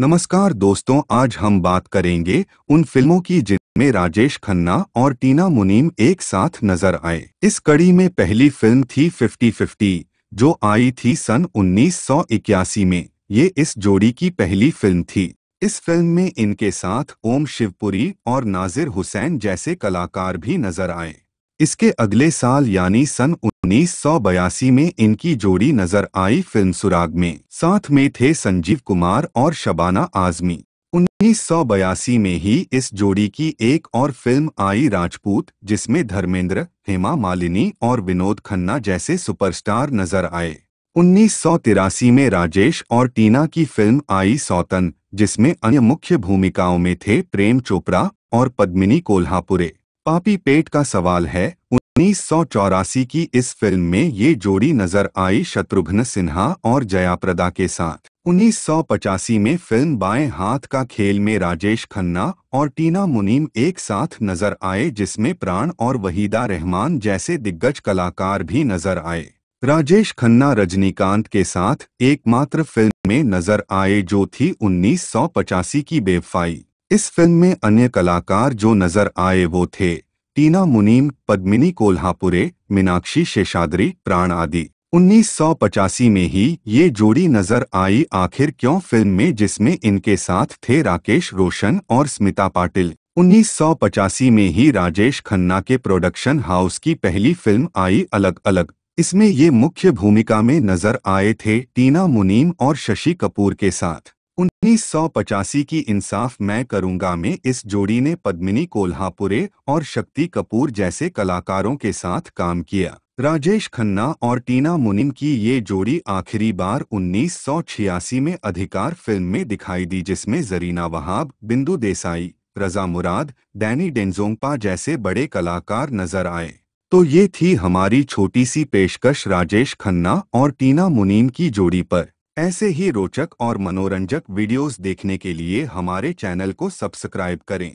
नमस्कार दोस्तों आज हम बात करेंगे उन फिल्मों की जिनमें राजेश खन्ना और टीना मुनीम एक साथ नजर आए इस कड़ी में पहली फिल्म थी फिफ्टी फिफ्टी जो आई थी सन 1981 में ये इस जोड़ी की पहली फिल्म थी इस फिल्म में इनके साथ ओम शिवपुरी और नाजिर हुसैन जैसे कलाकार भी नजर आए इसके अगले साल यानी सन उन्नीस में इनकी जोड़ी नजर आई फिल्म सुराग में साथ में थे संजीव कुमार और शबाना आजमी उन्नीस में ही इस जोड़ी की एक और फिल्म आई राजपूत जिसमें धर्मेंद्र हेमा मालिनी और विनोद खन्ना जैसे सुपरस्टार नजर आए उन्नीस में राजेश और टीना की फिल्म आई सौतन जिसमें अन्य मुख्य भूमिकाओं में थे प्रेम चोपड़ा और पद्मिनी कोल्हापुरे पापी पेट का सवाल है उन्नीस की इस फिल्म में ये जोड़ी नजर आई शत्रुघ्न सिन्हा और जयाप्रदा के साथ उन्नीस में फिल्म बाएं हाथ का खेल में राजेश खन्ना और टीना मुनीम एक साथ नजर आए जिसमें प्राण और वहीदा रहमान जैसे दिग्गज कलाकार भी नजर आए राजेश खन्ना रजनीकांत के साथ एकमात्र फिल्म में नजर आए जो थी उन्नीस की बेवफाई इस फिल्म में अन्य कलाकार जो नजर आए वो थे टीना मुनीम पद्मिनी कोल्हापुरे मीनाक्षी शेषाद्री प्राण आदि उन्नीस में ही ये जोड़ी नजर आई आखिर क्यों फिल्म में जिसमें इनके साथ थे राकेश रोशन और स्मिता पाटिल उन्नीस में ही राजेश खन्ना के प्रोडक्शन हाउस की पहली फिल्म आई अलग अलग इसमें ये मुख्य भूमिका में नजर आए थे टीना मुनीम और शशि कपूर के साथ उन्नीस की इंसाफ मैं करूंगा में इस जोड़ी ने पद्मिनी कोल्हापुरे और शक्ति कपूर जैसे कलाकारों के साथ काम किया राजेश खन्ना और टीना मुनिम की ये जोड़ी आखिरी बार उन्नीस में अधिकार फिल्म में दिखाई दी जिसमें जरीना वहाब बिंदु देसाई रजा मुराद डैनी डेंजोंगपा जैसे बड़े कलाकार नजर आए तो ये थी हमारी छोटी सी पेशकश राजेश खन्ना और टीना मुनीम की जोड़ी पर ऐसे ही रोचक और मनोरंजक वीडियोस देखने के लिए हमारे चैनल को सब्सक्राइब करें